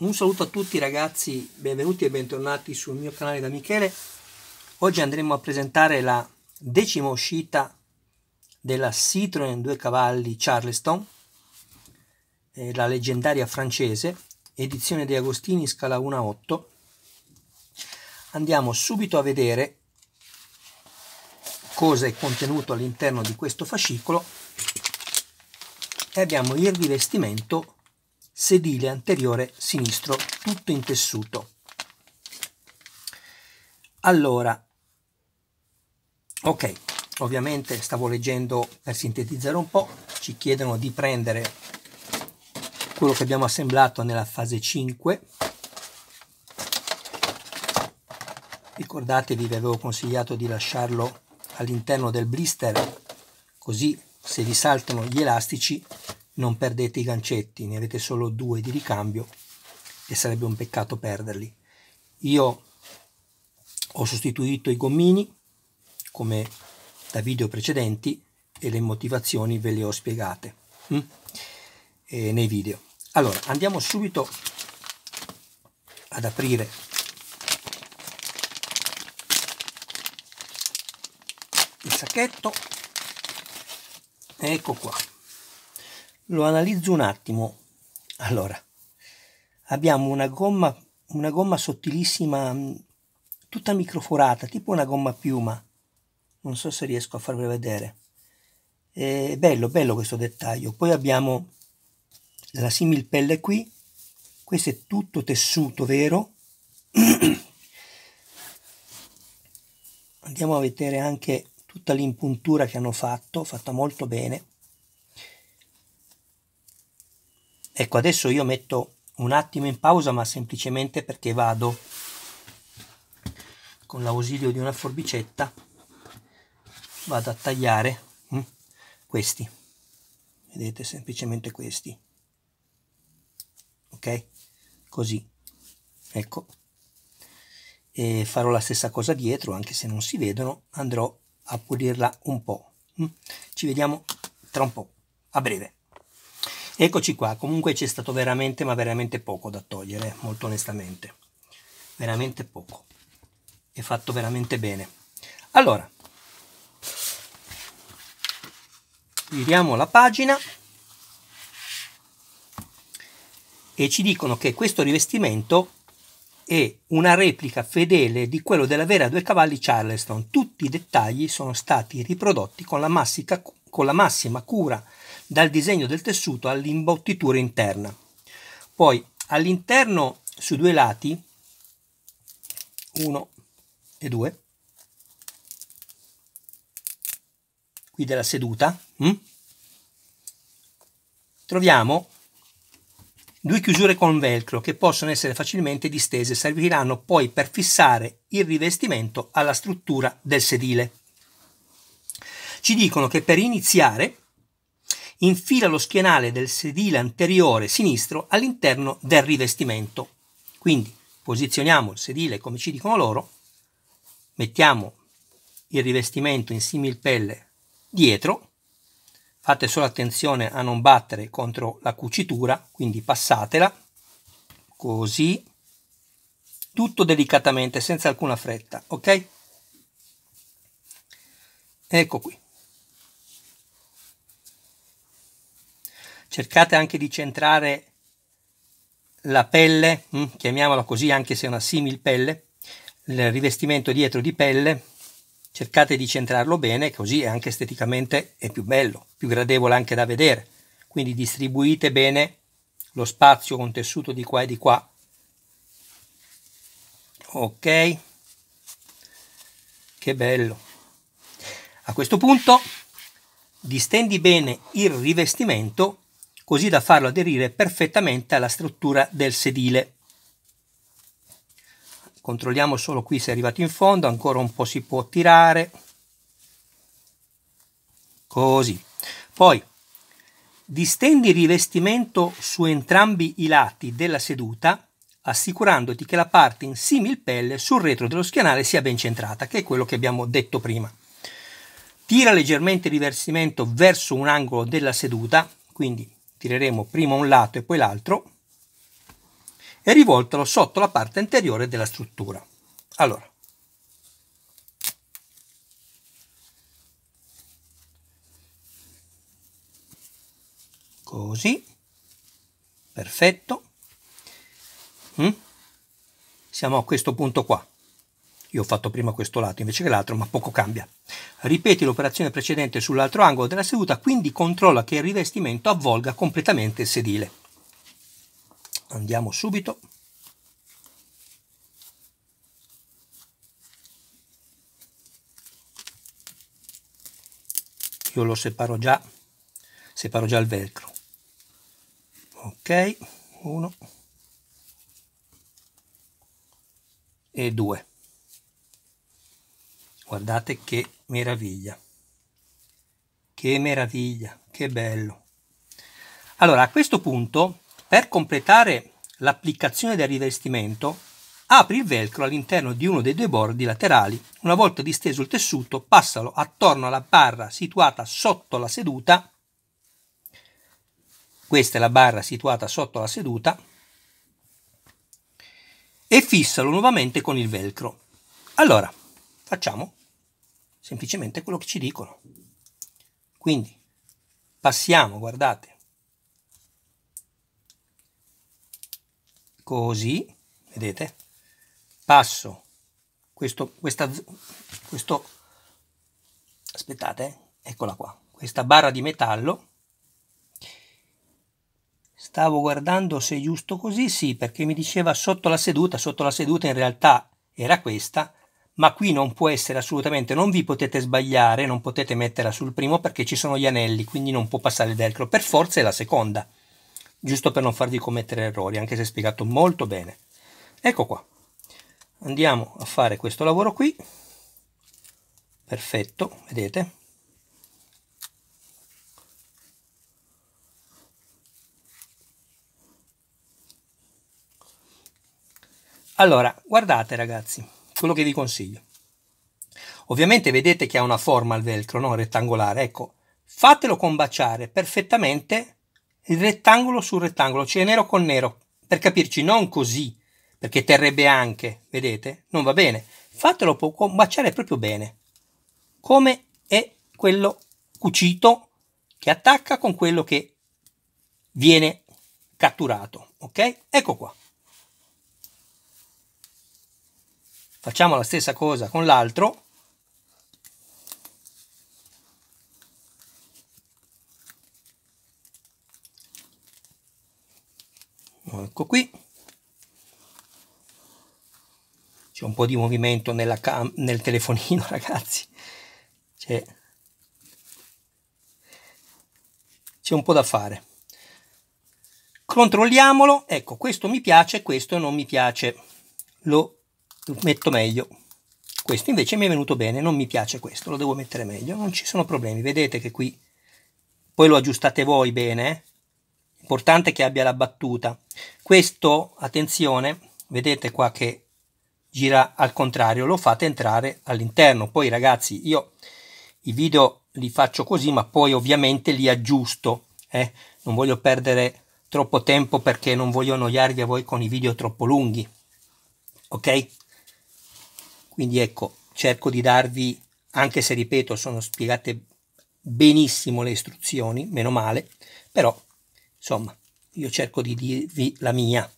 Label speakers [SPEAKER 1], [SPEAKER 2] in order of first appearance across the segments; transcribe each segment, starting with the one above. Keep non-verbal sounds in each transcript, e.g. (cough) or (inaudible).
[SPEAKER 1] Un saluto a tutti ragazzi, benvenuti e bentornati sul mio canale da Michele. Oggi andremo a presentare la decima uscita della Citroën 2 cavalli Charleston, eh, la leggendaria francese, edizione di Agostini scala 1-8. Andiamo subito a vedere cosa è contenuto all'interno di questo fascicolo e abbiamo il rivestimento sedile anteriore sinistro tutto in tessuto. Allora, ok, ovviamente stavo leggendo per sintetizzare un po', ci chiedono di prendere quello che abbiamo assemblato nella fase 5. Ricordatevi vi avevo consigliato di lasciarlo all'interno del blister, così se vi saltano gli elastici non perdete i gancetti, ne avete solo due di ricambio e sarebbe un peccato perderli. Io ho sostituito i gommini come da video precedenti e le motivazioni ve le ho spiegate hm? nei video. Allora, andiamo subito ad aprire il sacchetto. Ecco qua lo analizzo un attimo allora abbiamo una gomma una gomma sottilissima mm, tutta microforata tipo una gomma piuma non so se riesco a farvela vedere è bello bello questo dettaglio poi abbiamo la similpelle qui questo è tutto tessuto vero (clears throat) andiamo a vedere anche tutta l'impuntura che hanno fatto fatta molto bene Ecco, adesso io metto un attimo in pausa, ma semplicemente perché vado con l'ausilio di una forbicetta, vado a tagliare hm, questi. Vedete, semplicemente questi. Ok? Così. Ecco. E farò la stessa cosa dietro, anche se non si vedono, andrò a pulirla un po'. Hm? Ci vediamo tra un po', a breve. Eccoci qua, comunque c'è stato veramente, ma veramente poco da togliere, molto onestamente. Veramente poco. È fatto veramente bene. Allora, giriamo la pagina e ci dicono che questo rivestimento è una replica fedele di quello della vera due cavalli Charleston. Tutti i dettagli sono stati riprodotti con la, massica, con la massima cura dal disegno del tessuto all'imbottitura interna. Poi all'interno sui due lati, 1 e 2, qui della seduta, hm? troviamo due chiusure con velcro che possono essere facilmente distese e serviranno poi per fissare il rivestimento alla struttura del sedile. Ci dicono che per iniziare infila lo schienale del sedile anteriore sinistro all'interno del rivestimento. Quindi posizioniamo il sedile come ci dicono loro, mettiamo il rivestimento in similpelle dietro, fate solo attenzione a non battere contro la cucitura, quindi passatela, così, tutto delicatamente, senza alcuna fretta, ok? Ecco qui. cercate anche di centrare la pelle, mm, chiamiamola così anche se è una simil pelle, il rivestimento dietro di pelle, cercate di centrarlo bene, così anche esteticamente è più bello, più gradevole anche da vedere. Quindi distribuite bene lo spazio con tessuto di qua e di qua. Ok, che bello. A questo punto distendi bene il rivestimento così da farlo aderire perfettamente alla struttura del sedile. Controlliamo solo qui se è arrivato in fondo, ancora un po' si può tirare, così. Poi distendi il rivestimento su entrambi i lati della seduta assicurandoti che la parte in similpelle sul retro dello schienale sia ben centrata, che è quello che abbiamo detto prima. Tira leggermente il rivestimento verso un angolo della seduta, quindi tireremo prima un lato e poi l'altro, e rivoltalo sotto la parte anteriore della struttura. Allora, così, perfetto. Mm? Siamo a questo punto qua. Io ho fatto prima questo lato invece che l'altro, ma poco cambia. Ripeti l'operazione precedente sull'altro angolo della seduta, quindi controlla che il rivestimento avvolga completamente il sedile. Andiamo subito. Io lo separo già, separo già il velcro. Ok, uno e due. Guardate che meraviglia. Che meraviglia, che bello. Allora, a questo punto, per completare l'applicazione del rivestimento, apri il velcro all'interno di uno dei due bordi laterali. Una volta disteso il tessuto, passalo attorno alla barra situata sotto la seduta. Questa è la barra situata sotto la seduta. E fissalo nuovamente con il velcro. Allora, facciamo semplicemente quello che ci dicono. Quindi passiamo, guardate, così, vedete, passo questo, questa, questo, aspettate, eh, eccola qua, questa barra di metallo, stavo guardando se è giusto così, sì, perché mi diceva sotto la seduta, sotto la seduta in realtà era questa, ma qui non può essere assolutamente, non vi potete sbagliare, non potete metterla sul primo perché ci sono gli anelli, quindi non può passare il velcro, per forza è la seconda, giusto per non farvi commettere errori, anche se è spiegato molto bene. Ecco qua, andiamo a fare questo lavoro qui, perfetto, vedete? Allora, guardate ragazzi, quello che vi consiglio. Ovviamente vedete che ha una forma il velcro, no? rettangolare, ecco, fatelo combaciare perfettamente il rettangolo sul rettangolo, cioè nero con nero, per capirci, non così, perché terrebbe anche, vedete? Non va bene. Fatelo combaciare proprio bene, come è quello cucito che attacca con quello che viene catturato, ok? Ecco qua. facciamo la stessa cosa con l'altro ecco qui c'è un po' di movimento nella cam nel telefonino (laughs) ragazzi c'è c'è un po' da fare controlliamolo ecco questo mi piace questo non mi piace lo metto meglio questo invece mi è venuto bene non mi piace questo lo devo mettere meglio non ci sono problemi vedete che qui poi lo aggiustate voi bene eh? importante che abbia la battuta questo attenzione vedete qua che gira al contrario lo fate entrare all'interno poi ragazzi io i video li faccio così ma poi ovviamente li aggiusto eh? non voglio perdere troppo tempo perché non voglio annoiarvi a voi con i video troppo lunghi ok quindi ecco, cerco di darvi, anche se ripeto, sono spiegate benissimo le istruzioni, meno male, però insomma, io cerco di dirvi la mia,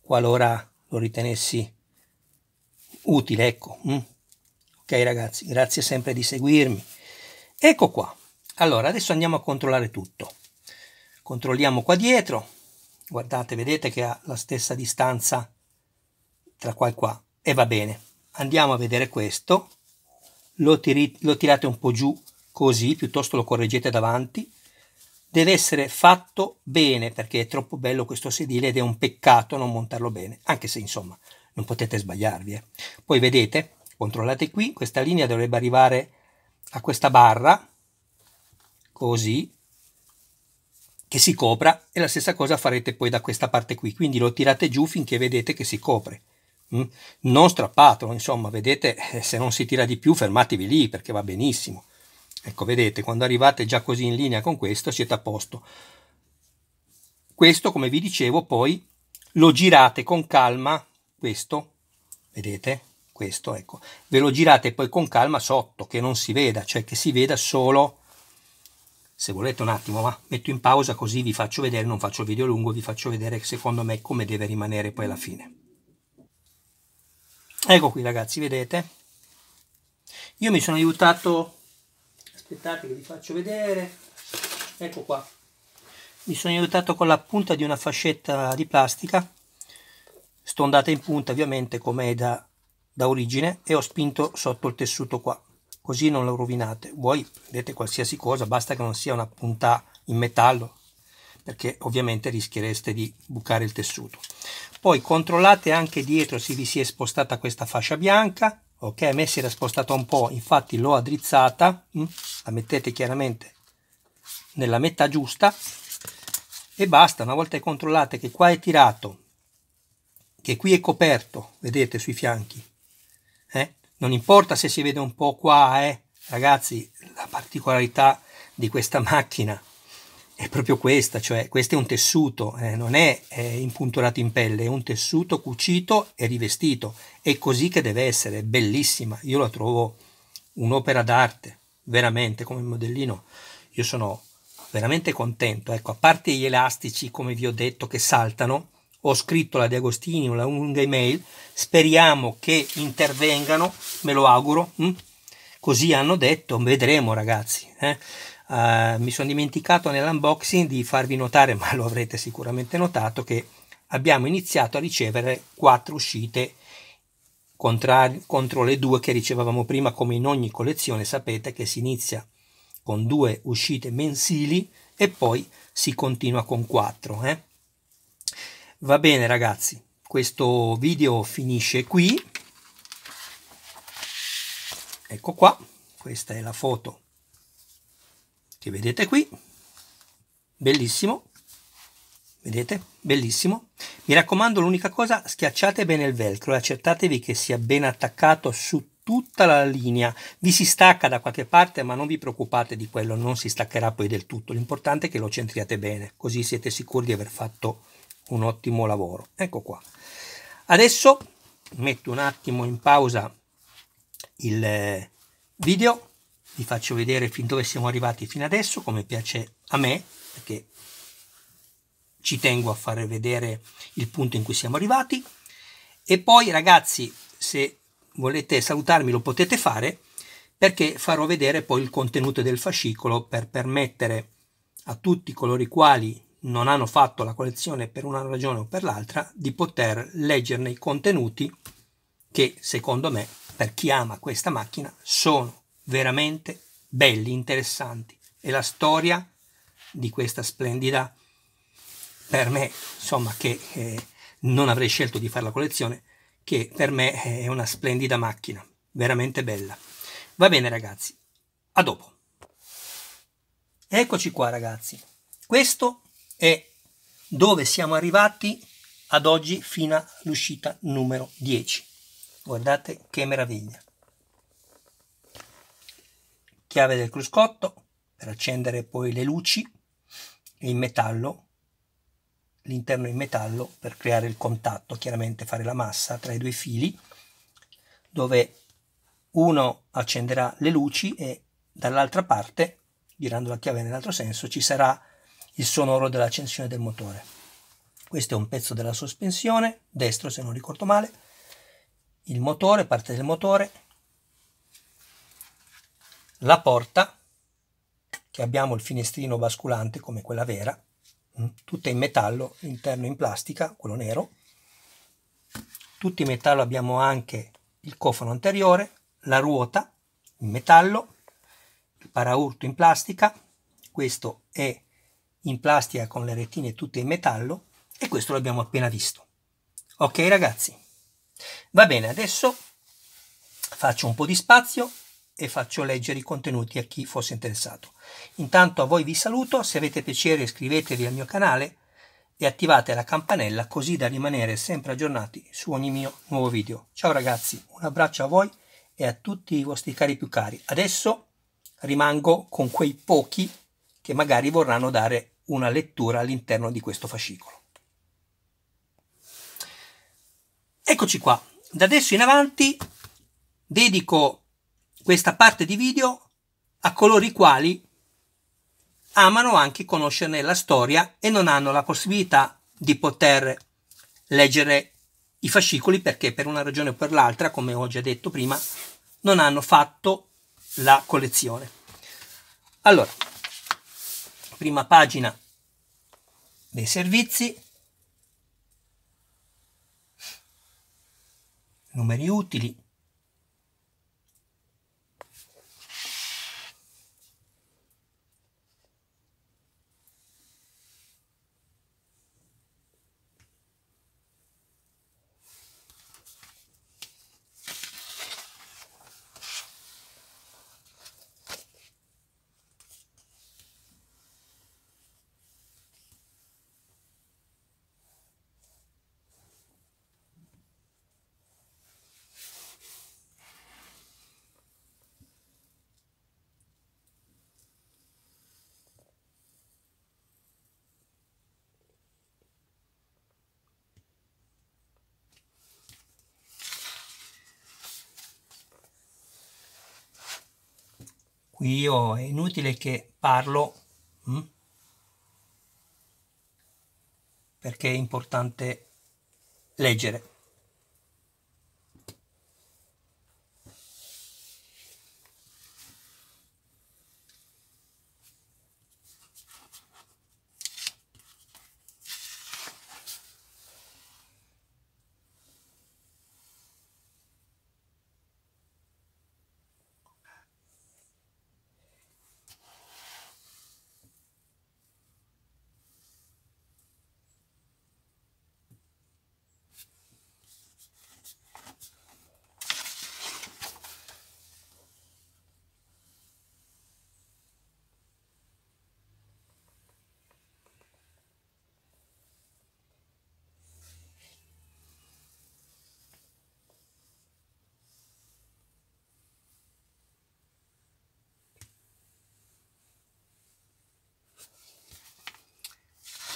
[SPEAKER 1] qualora lo ritenessi utile, ecco. Mm. Ok ragazzi, grazie sempre di seguirmi. Ecco qua. Allora, adesso andiamo a controllare tutto. Controlliamo qua dietro. Guardate, vedete che ha la stessa distanza tra qua e qua. E va bene andiamo a vedere questo, lo, tiri, lo tirate un po' giù così, piuttosto lo correggete davanti, deve essere fatto bene perché è troppo bello questo sedile ed è un peccato non montarlo bene, anche se insomma non potete sbagliarvi. Eh. Poi vedete, controllate qui, questa linea dovrebbe arrivare a questa barra, così, che si copra e la stessa cosa farete poi da questa parte qui, quindi lo tirate giù finché vedete che si copre. Mm? non strappatelo, insomma, vedete, eh, se non si tira di più fermatevi lì perché va benissimo. Ecco, vedete, quando arrivate già così in linea con questo siete a posto. Questo, come vi dicevo, poi lo girate con calma, questo, vedete, questo, ecco, ve lo girate poi con calma sotto, che non si veda, cioè che si veda solo, se volete un attimo, ma metto in pausa così vi faccio vedere, non faccio il video lungo, vi faccio vedere secondo me come deve rimanere poi alla fine ecco qui ragazzi vedete io mi sono aiutato aspettate che vi faccio vedere ecco qua mi sono aiutato con la punta di una fascetta di plastica stondata in punta ovviamente come è da, da origine e ho spinto sotto il tessuto qua così non lo rovinate voi vedete qualsiasi cosa basta che non sia una punta in metallo perché ovviamente rischiereste di bucare il tessuto. Poi controllate anche dietro se vi si è spostata questa fascia bianca, ok? A me si era spostata un po', infatti l'ho addrizzata, mm? la mettete chiaramente nella metà giusta e basta, una volta che controllate che qua è tirato, che qui è coperto, vedete sui fianchi, eh? non importa se si vede un po' qua, eh? ragazzi, la particolarità di questa macchina è proprio questa, cioè questo è un tessuto, eh, non è, è impunturato in pelle, è un tessuto cucito e rivestito, è così che deve essere, è bellissima, io la trovo un'opera d'arte, veramente come modellino, io sono veramente contento, ecco, a parte gli elastici come vi ho detto che saltano, ho scritto la De Agostini una lunga email, speriamo che intervengano, me lo auguro, hm? così hanno detto, vedremo ragazzi. Eh? Uh, mi sono dimenticato nell'unboxing di farvi notare, (laughs) ma lo avrete sicuramente notato, che abbiamo iniziato a ricevere quattro uscite contra, contro le due che ricevavamo prima, come in ogni collezione sapete che si inizia con due uscite mensili e poi si continua con quattro. Eh? Va bene ragazzi, questo video finisce qui. Ecco qua, questa è la foto che vedete qui, bellissimo, vedete, bellissimo. Mi raccomando, l'unica cosa, schiacciate bene il velcro e accertatevi che sia ben attaccato su tutta la linea. Vi si stacca da qualche parte, ma non vi preoccupate di quello, non si staccherà poi del tutto. L'importante è che lo centriate bene, così siete sicuri di aver fatto un ottimo lavoro. Ecco qua. Adesso metto un attimo in pausa il eh, video vi faccio vedere fin dove siamo arrivati fino adesso come piace a me perché ci tengo a far vedere il punto in cui siamo arrivati e poi ragazzi se volete salutarmi lo potete fare perché farò vedere poi il contenuto del fascicolo per permettere a tutti coloro i quali non hanno fatto la collezione per una ragione o per l'altra di poter leggerne i contenuti che secondo me per chi ama questa macchina sono veramente belli, interessanti. E la storia di questa splendida, per me, insomma, che eh, non avrei scelto di fare la collezione, che per me è una splendida macchina, veramente bella. Va bene ragazzi, a dopo. Eccoci qua ragazzi, questo è dove siamo arrivati ad oggi fino all'uscita numero 10. Guardate che meraviglia chiave del cruscotto per accendere poi le luci e in metallo, l'interno in metallo per creare il contatto, chiaramente fare la massa tra i due fili, dove uno accenderà le luci e dall'altra parte, girando la chiave nell'altro senso, ci sarà il sonoro dell'accensione del motore. Questo è un pezzo della sospensione, destro se non ricordo male, il motore, parte del motore, la porta, che abbiamo il finestrino basculante come quella vera, mm, tutta in metallo, l'interno in plastica, quello nero. tutti in metallo abbiamo anche il cofano anteriore, la ruota in metallo, il paraurto in plastica, questo è in plastica con le retine tutte in metallo e questo l'abbiamo appena visto. Ok ragazzi, va bene, adesso faccio un po' di spazio e faccio leggere i contenuti a chi fosse interessato. Intanto a voi vi saluto, se avete piacere iscrivetevi al mio canale e attivate la campanella così da rimanere sempre aggiornati su ogni mio nuovo video. Ciao ragazzi, un abbraccio a voi e a tutti i vostri cari più cari. Adesso rimango con quei pochi che magari vorranno dare una lettura all'interno di questo fascicolo. Eccoci qua, da adesso in avanti dedico questa parte di video a coloro i quali amano anche conoscerne la storia e non hanno la possibilità di poter leggere i fascicoli perché per una ragione o per l'altra, come ho già detto prima, non hanno fatto la collezione. Allora, prima pagina dei servizi, numeri utili, qui io è inutile che parlo hm? perché è importante leggere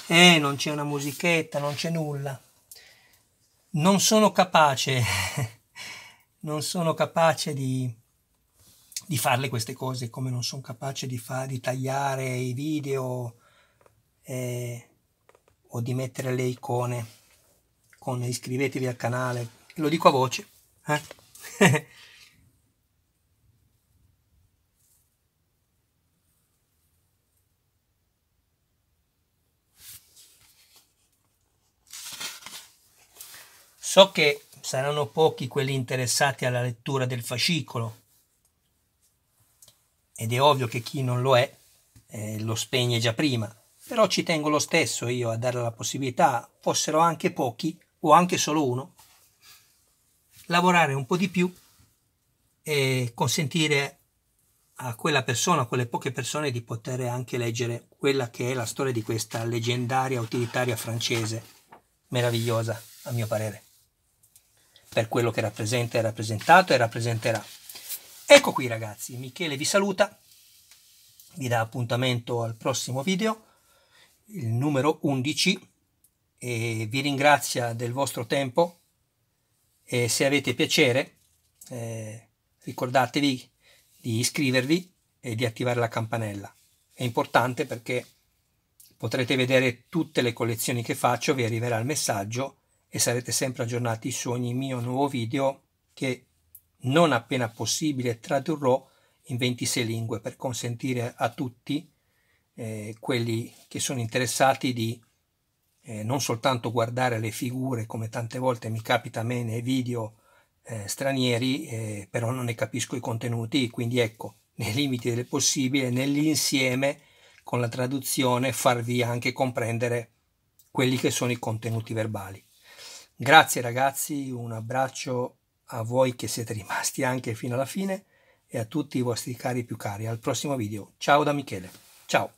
[SPEAKER 1] eh, non c'è una musichetta, non c'è nulla. Non sono capace, (laughs) non sono capace di, di, farle queste cose, come non sono capace di, fa, di tagliare i video eh, o di mettere le icone. Con iscrivetevi al canale, lo dico a voce. Eh? (laughs) So che saranno pochi quelli interessati alla lettura del fascicolo ed è ovvio che chi non lo è eh, lo spegne già prima, però ci tengo lo stesso io a dare la possibilità, fossero anche pochi o anche solo uno, lavorare un po' di più e consentire a quella persona, a quelle poche persone di poter anche leggere quella che è la storia di questa leggendaria utilitaria francese, meravigliosa a mio parere per quello che rappresenta, è rappresentato e rappresenterà. Ecco qui ragazzi, Michele vi saluta, vi dà appuntamento al prossimo video, il numero 11, e vi ringrazia del vostro tempo e se avete piacere eh, ricordatevi di iscrivervi e di attivare la campanella. È importante perché potrete vedere tutte le collezioni che faccio, vi arriverà il messaggio e sarete sempre aggiornati su ogni mio nuovo video che non appena possibile tradurrò in 26 lingue per consentire a tutti eh, quelli che sono interessati di eh, non soltanto guardare le figure come tante volte mi capita a me nei video eh, stranieri, eh, però non ne capisco i contenuti, quindi ecco, (laughs) nei limiti del possibile, nell'insieme con la traduzione farvi anche comprendere quelli che sono i contenuti verbali. Grazie ragazzi, un abbraccio a voi che siete rimasti anche fino alla fine e a tutti i vostri cari più cari. Al prossimo video. Ciao da Michele. Ciao.